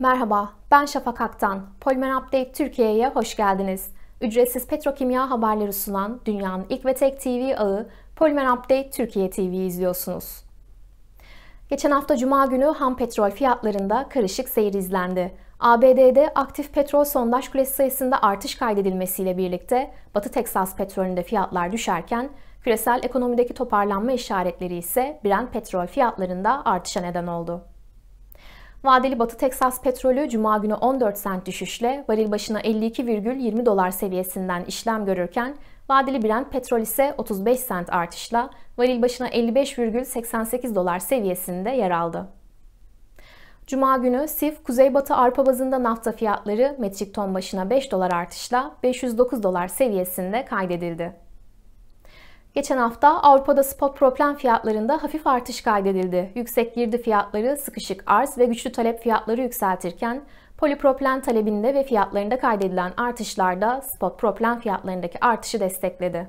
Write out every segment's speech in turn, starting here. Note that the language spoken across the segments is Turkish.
Merhaba, ben Şafak Aktan. Polimer Update Türkiye'ye hoş geldiniz. Ücretsiz petrokimya haberleri sunan dünyanın ilk ve tek TV ağı Polimer Update Türkiye TV'yi izliyorsunuz. Geçen hafta Cuma günü ham petrol fiyatlarında karışık seyir izlendi. ABD'de aktif petrol sondaj küresi sayısında artış kaydedilmesiyle birlikte Batı Teksas petrolünde fiyatlar düşerken küresel ekonomideki toparlanma işaretleri ise Brent petrol fiyatlarında artışa neden oldu. Vadeli Batı Teksas petrolü cuma günü 14 sent düşüşle varil başına 52,20 dolar seviyesinden işlem görürken vadeli Brent petrol ise 35 sent artışla varil başına 55,88 dolar seviyesinde yer aldı. Cuma günü SIF Kuzeybatı Arpa bazında nafta fiyatları metrik ton başına 5 dolar artışla 509 dolar seviyesinde kaydedildi. Geçen hafta Avrupa'da spot problem fiyatlarında hafif artış kaydedildi. Yüksek girdi fiyatları sıkışık arz ve güçlü talep fiyatları yükseltirken polipropilen talebinde ve fiyatlarında kaydedilen artışlarda spot propilen fiyatlarındaki artışı destekledi.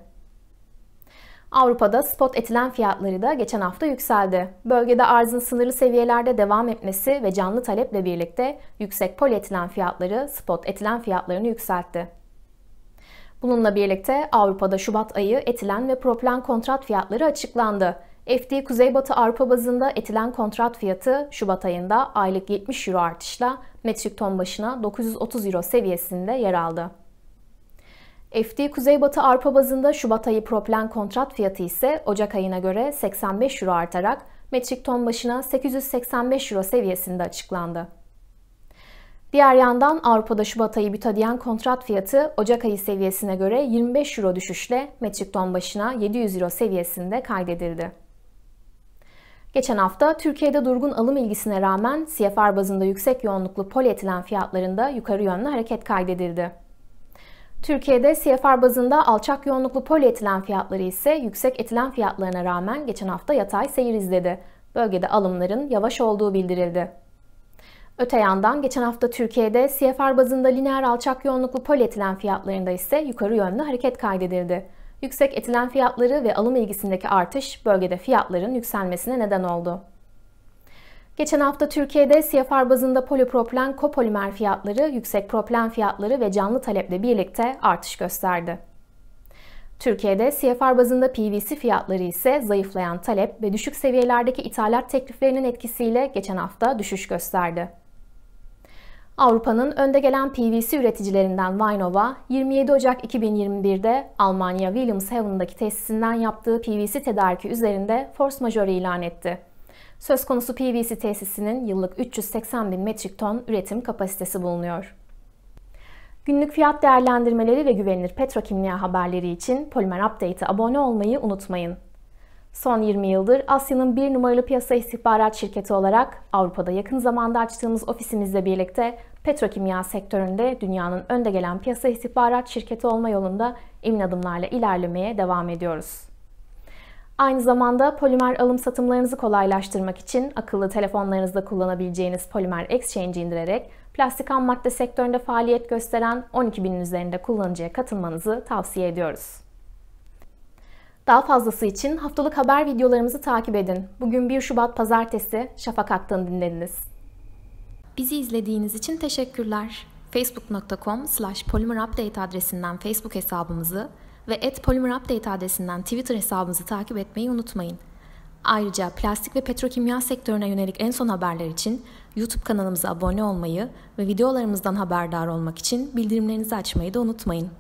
Avrupa'da spot etilen fiyatları da geçen hafta yükseldi. Bölgede arzın sınırlı seviyelerde devam etmesi ve canlı taleple birlikte yüksek polietilen fiyatları spot etilen fiyatlarını yükseltti. Bununla birlikte Avrupa'da Şubat ayı etilen ve propilen kontrat fiyatları açıklandı. FD Kuzeybatı Avrupa bazında etilen kontrat fiyatı Şubat ayında aylık 70 euro artışla metrik ton başına 930 euro seviyesinde yer aldı. FD Kuzeybatı Avrupa bazında Şubat ayı propilen kontrat fiyatı ise Ocak ayına göre 85 euro artarak metrik ton başına 885 euro seviyesinde açıklandı. Diğer yandan Avrupa'da Şubat ayı bütadiyen kontrat fiyatı Ocak ayı seviyesine göre 25 euro düşüşle metrik ton başına 700 euro seviyesinde kaydedildi. Geçen hafta Türkiye'de durgun alım ilgisine rağmen CFR bazında yüksek yoğunluklu polietilen fiyatlarında yukarı yönlü hareket kaydedildi. Türkiye'de CFR bazında alçak yoğunluklu polietilen fiyatları ise yüksek etilen fiyatlarına rağmen geçen hafta yatay seyir izledi. Bölgede alımların yavaş olduğu bildirildi. Öte yandan geçen hafta Türkiye'de CFR bazında lineer alçak yoğunluklu polietilen fiyatlarında ise yukarı yönlü hareket kaydedildi. Yüksek etilen fiyatları ve alım ilgisindeki artış bölgede fiyatların yükselmesine neden oldu. Geçen hafta Türkiye'de CFR bazında polipropilen kopolimer fiyatları, yüksek propilen fiyatları ve canlı taleple birlikte artış gösterdi. Türkiye'de CFR bazında PVC fiyatları ise zayıflayan talep ve düşük seviyelerdeki ithalat tekliflerinin etkisiyle geçen hafta düşüş gösterdi. Avrupa'nın önde gelen PVC üreticilerinden Vinova, 27 Ocak 2021'de Almanya Wilhelmshaven'daki tesisinden yaptığı PVC tedariki üzerinde force majeure ilan etti. Söz konusu PVC tesisinin yıllık 380 bin metrik ton üretim kapasitesi bulunuyor. Günlük fiyat değerlendirmeleri ve güvenilir petrokimya haberleri için Polimer Update'e abone olmayı unutmayın. Son 20 yıldır Asya'nın bir numaralı piyasa istihbarat şirketi olarak Avrupa'da yakın zamanda açtığımız ofisimizle birlikte petrokimya sektöründe dünyanın önde gelen piyasa istihbarat şirketi olma yolunda emin adımlarla ilerlemeye devam ediyoruz. Aynı zamanda polimer alım satımlarınızı kolaylaştırmak için akıllı telefonlarınızda kullanabileceğiniz Polimer Exchange indirerek plastik ham madde sektöründe faaliyet gösteren 12 üzerinde kullanıcıya katılmanızı tavsiye ediyoruz. Daha fazlası için haftalık haber videolarımızı takip edin. Bugün 1 Şubat Pazartesi Şafak Aktan'ı dinlediniz. Bizi izlediğiniz için teşekkürler. Facebook.com slash polymerupdate adresinden Facebook hesabımızı ve at polymerupdate adresinden Twitter hesabımızı takip etmeyi unutmayın. Ayrıca plastik ve petrokimya sektörüne yönelik en son haberler için YouTube kanalımıza abone olmayı ve videolarımızdan haberdar olmak için bildirimlerinizi açmayı da unutmayın.